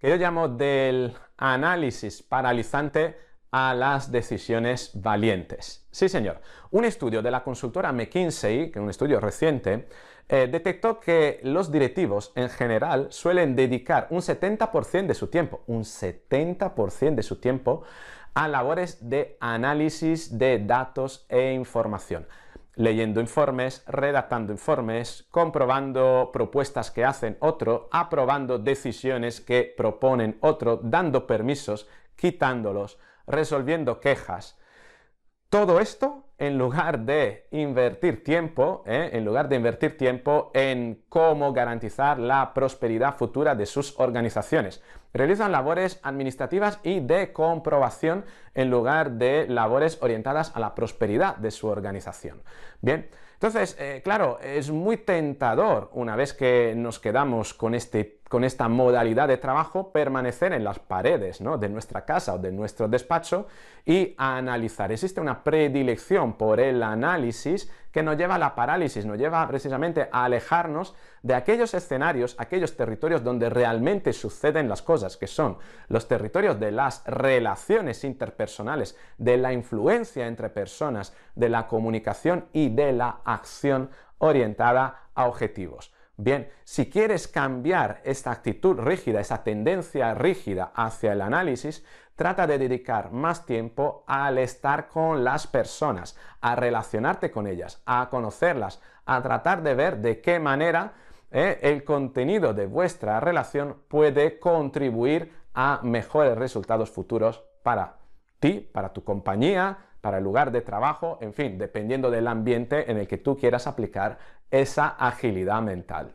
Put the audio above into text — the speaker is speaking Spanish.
que yo llamo del análisis paralizante a las decisiones valientes. Sí, señor. Un estudio de la consultora McKinsey, que es un estudio reciente, eh, detectó que los directivos en general suelen dedicar un 70% de su tiempo, un 70% de su tiempo, a labores de análisis de datos e información leyendo informes, redactando informes, comprobando propuestas que hacen otro, aprobando decisiones que proponen otro, dando permisos, quitándolos, resolviendo quejas. Todo esto en lugar de invertir tiempo, ¿eh? en lugar de invertir tiempo en cómo garantizar la prosperidad futura de sus organizaciones realizan labores administrativas y de comprobación en lugar de labores orientadas a la prosperidad de su organización. Bien, entonces, eh, claro, es muy tentador una vez que nos quedamos con, este, con esta modalidad de trabajo, permanecer en las paredes ¿no? de nuestra casa o de nuestro despacho y analizar. Existe una predilección por el análisis que nos lleva a la parálisis, nos lleva precisamente a alejarnos de aquellos escenarios, aquellos territorios donde realmente suceden las cosas cosas, que son los territorios de las relaciones interpersonales, de la influencia entre personas, de la comunicación y de la acción orientada a objetivos. Bien, si quieres cambiar esta actitud rígida, esa tendencia rígida hacia el análisis, trata de dedicar más tiempo al estar con las personas, a relacionarte con ellas, a conocerlas, a tratar de ver de qué manera ¿eh? el contenido de vuestra relación puede contribuir a mejores resultados futuros para ti, para tu compañía, para el lugar de trabajo, en fin, dependiendo del ambiente en el que tú quieras aplicar esa agilidad mental.